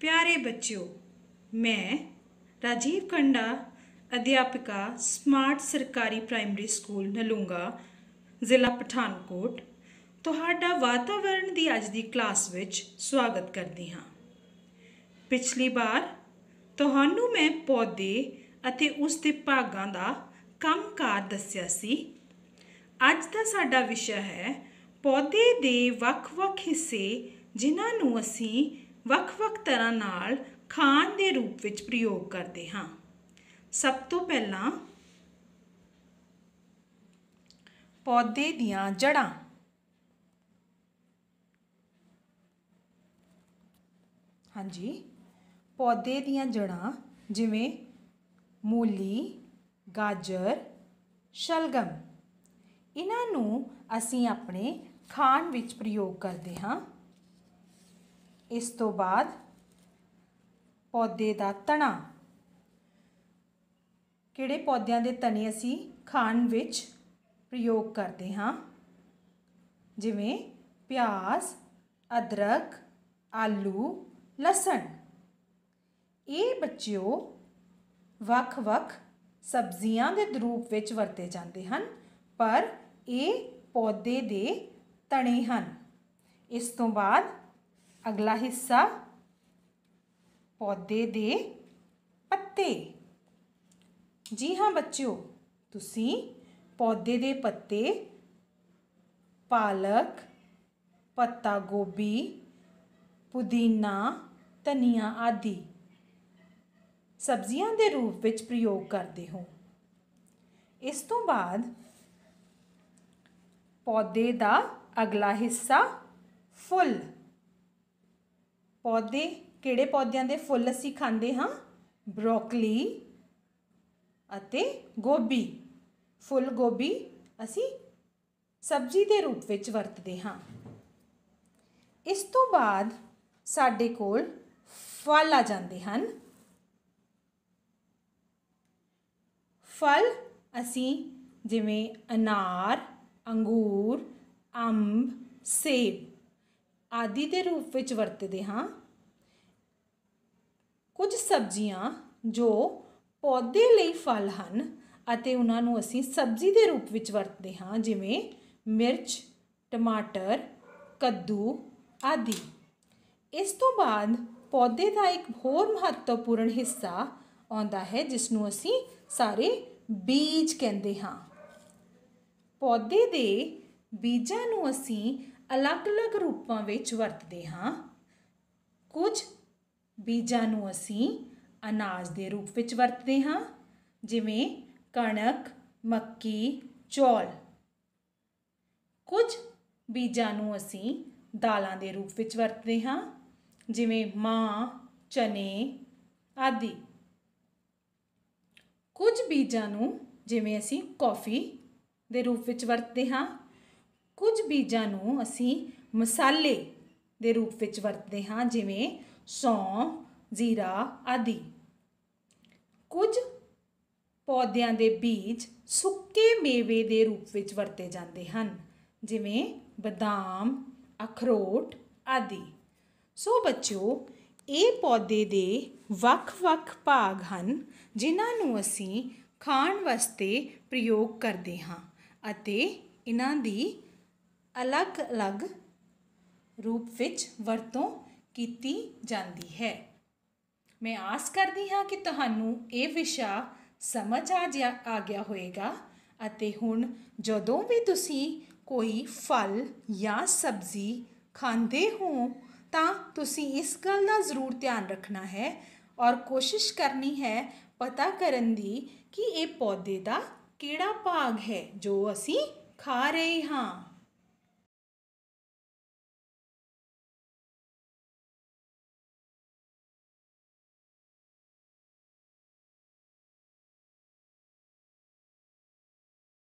ਪਿਆਰੇ ਬੱਚਿਓ ਮੈਂ ਰਾਜੀਵ ਕੰਡਾ ਅਧਿਆਪਕਾ ਸਮਾਰਟ ਸਰਕਾਰੀ ਪ੍ਰਾਇਮਰੀ ਸਕੂਲ ਨਲੂੰਗਾ ਜ਼ਿਲ੍ਹਾ ਪਠਾਨਕੋਟ ਤੁਹਾਡਾ ਵਾਤਾਵਰਣ ਦੀ ਅੱਜ ਦੀ ਕਲਾਸ ਵਿੱਚ ਸਵਾਗਤ ਕਰਦੀ ਹਾਂ ਪਿਛਲੀ ਵਾਰ ਤੁਹਾਨੂੰ ਮੈਂ ਪੌਦੇ ਅਤੇ ਉਸ ਦੇ ਭਾਗਾਂ ਦਾ ਕੰਮਕਾਰ ਦੱਸਿਆ ਸੀ ਅੱਜ ਦਾ ਸਾਡਾ ਵਿਸ਼ਾ ਹੈ ਪੌਦੇ ਦੇ ਵੱਖ-ਵੱਖ ਹਿੱਸੇ ਜਿਨ੍ਹਾਂ ਨੂੰ ਅਸੀਂ ਵੱਖ-ਵੱਖ ਤਰ੍ਹਾਂ ਨਾਲ ਖਾਣ ਦੇ ਰੂਪ ਵਿੱਚ ਪ੍ਰਯੋਗ ਕਰਦੇ ਹਾਂ ਸਭ ਤੋਂ ਪਹਿਲਾਂ ਪੌਦੇ ਦੀਆਂ ਜੜਾਂ ਹਾਂਜੀ ਪੌਦੇ ਦੀਆਂ ਜੜਾਂ ਜਿਵੇਂ ਮੂਲੀ ਗਾਜਰ ਸ਼ਲਗਮ ਇਹਨਾਂ ਨੂੰ ਅਸੀਂ ਆਪਣੇ ਖਾਣ ਵਿੱਚ ਪ੍ਰਯੋਗ ਕਰਦੇ ਹਾਂ ਇਸ ਤੋਂ ਬਾਅਦ ਪੌਦੇ ਦਾ ਤਣਾ ਕਿਹੜੇ ਪੌਦਿਆਂ ਦੇ ਤਣੇ ਅਸੀਂ ਖਾਣ ਵਿੱਚ ਪ੍ਰਯੋਗ ਕਰਦੇ ਹਾਂ ਜਿਵੇਂ ਪਿਆਜ਼ ਅਦਰਕ ਆਲੂ ਲਸਣ ਇਹ ਬੱਚਿਓ ਵੱਖ-ਵੱਖ ਸਬਜ਼ੀਆਂ ਦੇ ਰੂਪ ਵਿੱਚ ਵਰਤੇ ਜਾਂਦੇ ਹਨ ਪਰ ਇਹ ਪੌਦੇ ਦੇ ਤਣੇ ਹਨ ਇਸ ਤੋਂ ਬਾਅਦ ਅਗਲਾ ਹਿੱਸਾ ਪੌਦੇ ਦੇ ਪੱਤੇ ਜੀ ਹਾਂ ਬੱਚਿਓ ਤੁਸੀਂ ਪੌਦੇ ਦੇ ਪੱਤੇ ਪਾਲਕ ਪੱਤਾ ਗੋਭੀ ਪੁਦੀਨਾ ਧਨੀਆ ਆਦਿ ਸਬਜ਼ੀਆਂ ਦੇ ਰੂਪ ਵਿੱਚ ਪ੍ਰਯੋਗ ਕਰਦੇ ਹੋ ਇਸ ਤੋਂ ਬਾਅਦ ਪੌਦੇ ਦਾ ਅਗਲਾ ਹਿੱਸਾ ਫੁੱਲ ਪੌਦੇ ਕਿਹੜੇ ਪੌਦਿਆਂ ਦੇ ਫੁੱਲ ਅਸੀਂ ਖਾਂਦੇ ਹਾਂ ਬ੍ਰੋਕਲੀ ਅਤੇ ਗੋਭੀ ਫੁੱਲ ਗੋਭੀ ਅਸੀਂ ਸਬਜ਼ੀ ਦੇ ਰੂਪ ਵਿੱਚ ਵਰਤਦੇ ਹਾਂ ਇਸ ਤੋਂ ਬਾਅਦ ਸਾਡੇ ਕੋਲ ਫਲ ਆ ਜਾਂਦੇ ਹਨ ਫਲ ਅਸੀਂ ਜਿਵੇਂ ਅਨਾਰ ਅੰਗੂਰ ਅੰਬ ਸੇਬ ਆਦਿ ਦੇ ਰੂਪ ਵਿੱਚ ਵਰਤਦੇ ਹਾਂ ਕੁਝ ਸਬਜ਼ੀਆਂ ਜੋ ਪੌਦੇ ਲਈ ਫਲ ਹਨ ਅਤੇ ਉਹਨਾਂ ਨੂੰ ਅਸੀਂ ਸਬਜ਼ੀ ਦੇ ਰੂਪ ਵਿੱਚ ਵਰਤਦੇ ਹਾਂ ਜਿਵੇਂ ਮਿਰਚ ਟਮਾਟਰ ਕੱਦੂ ਆਦਿ ਇਸ ਤੋਂ ਬਾਅਦ ਪੌਦੇ ਦਾ ਇੱਕ ਹੋਰ ਮਹੱਤਵਪੂਰਨ ਹਿੱਸਾ ਆਉਂਦਾ ਹੈ ਜਿਸ ਨੂੰ ਅਸੀਂ ਸਾਰੇ ਬੀਜ ਕਹਿੰਦੇ ਹਾਂ ਪੌਦੇ ਦੇ ਬੀਜਾਂ ਨੂੰ ਅਸੀਂ ਅਲੱਗ-ਅਲੱਗ ਰੂਪਾਂ ਵਿੱਚ ਵਰਤਦੇ ਹਾਂ ਕੁਝ ਬੀਜਾਂ ਨੂੰ ਅਸੀਂ ਅਨਾਜ ਦੇ ਰੂਪ ਵਿੱਚ ਵਰਤਦੇ ਹਾਂ ਜਿਵੇਂ ਕਣਕ ਮੱਕੀ ਚੌਲ ਕੁਝ ਬੀਜਾਂ ਨੂੰ ਅਸੀਂ ਦਾਲਾਂ ਦੇ ਰੂਪ ਵਿੱਚ ਵਰਤਦੇ ਹਾਂ ਜਿਵੇਂ ਮਾਂ ਚਨੇ ਆਦਿ ਕੁਝ ਬੀਜਾਂ ਨੂੰ ਜਿਵੇਂ ਅਸੀਂ ਕਾਫੀ ਦੇ ਰੂਪ ਵਿੱਚ ਵਰਤਦੇ ਹਾਂ ਕੁਝ ਬੀਜਾਂ ਨੂੰ ਅਸੀਂ ਮਸਾਲੇ ਦੇ ਰੂਪ ਵਿੱਚ ਵਰਤਦੇ ਹਾਂ ਜਿਵੇਂ ਸੌ ਜ਼ੀਰਾ ਆਦਿ ਕੁਝ ਪੌਦਿਆਂ ਦੇ ਬੀਜ ਸੁੱਕੇ ਮੇਵੇ ਦੇ ਰੂਪ ਵਿੱਚ ਵਰਤੇ ਜਾਂਦੇ ਹਨ ਜਿਵੇਂ ਬਦਾਮ ਅਖਰੋਟ ਆਦਿ ਸੋ ਬੱਚੋ ਇਹ ਪੌਦੇ ਦੇ ਵੱਖ-ਵੱਖ ਭਾਗ ਹਨ ਜਿਨ੍ਹਾਂ ਨੂੰ ਅਸੀਂ ਖਾਣ ਵਾਸਤੇ ਪ੍ਰਯੋਗ ਕਰਦੇ ਹਾਂ ਅਤੇ ਇਹਨਾਂ ਦੀ ਅਲੱਗ-ਅਲੱਗ ਰੂਪ ਵਿੱਚ ਵਰਤੋਂ ਕੀਤੀ ਜਾਂਦੀ ਹੈ ਮੈਂ ਆਸ ਕਰਦੀ ਹਾਂ ਕਿ ਤੁਹਾਨੂੰ ਇਹ ਵਿਸ਼ਾ ਸਮਝ ਆ ਗਿਆ ਆ ਗਿਆ ਹੋਵੇਗਾ ਅਤੇ ਹੁਣ ਜਦੋਂ ਵੀ ਤੁਸੀਂ ਕੋਈ ਫਲ ਜਾਂ ਸਬਜ਼ੀ ਖਾਂਦੇ ਹੋ ਤਾਂ ਤੁਸੀਂ ਇਸ ਗੱਲ ਦਾ ਜ਼ਰੂਰ ਧਿਆਨ ਰੱਖਣਾ ਹੈ ਔਰ ਕੋਸ਼ਿਸ਼ ਕਰਨੀ ਹੈ ਪਤਾ ਕਰਨ ਦੀ ਕਿ ਇਹ ਪੌਦੇ ਦਾ ਕਿਹੜਾ ਭਾਗ ਹੈ ਜੋ ਅਸੀਂ ਖਾ ਰਹੇ ਹਾਂ